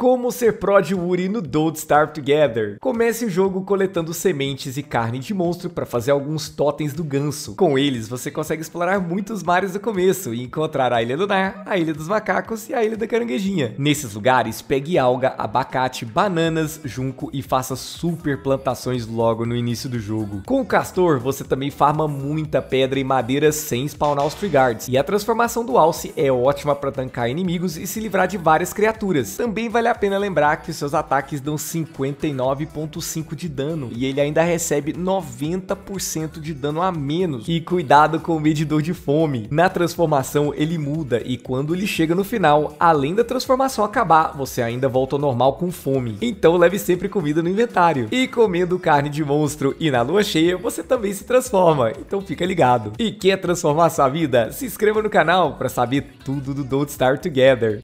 Como ser pró de Woody no Don't Starve Together. Comece o jogo coletando sementes e carne de monstro para fazer alguns totens do ganso. Com eles, você consegue explorar muitos mares do começo e encontrar a Ilha do Nar, a Ilha dos Macacos e a Ilha da Caranguejinha. Nesses lugares, pegue alga, abacate, bananas, junco e faça super plantações logo no início do jogo. Com o castor, você também farma muita pedra e madeira sem spawnar os trigards. E a transformação do alce é ótima para tancar inimigos e se livrar de várias criaturas. Também vale a pena lembrar que seus ataques dão 59.5 de dano e ele ainda recebe 90% de dano a menos. E cuidado com o medidor de fome. Na transformação ele muda e quando ele chega no final, além da transformação acabar, você ainda volta ao normal com fome. Então leve sempre comida no inventário. E comendo carne de monstro e na lua cheia, você também se transforma. Então fica ligado. E quer transformar sua vida? Se inscreva no canal para saber tudo do Don't Star Together.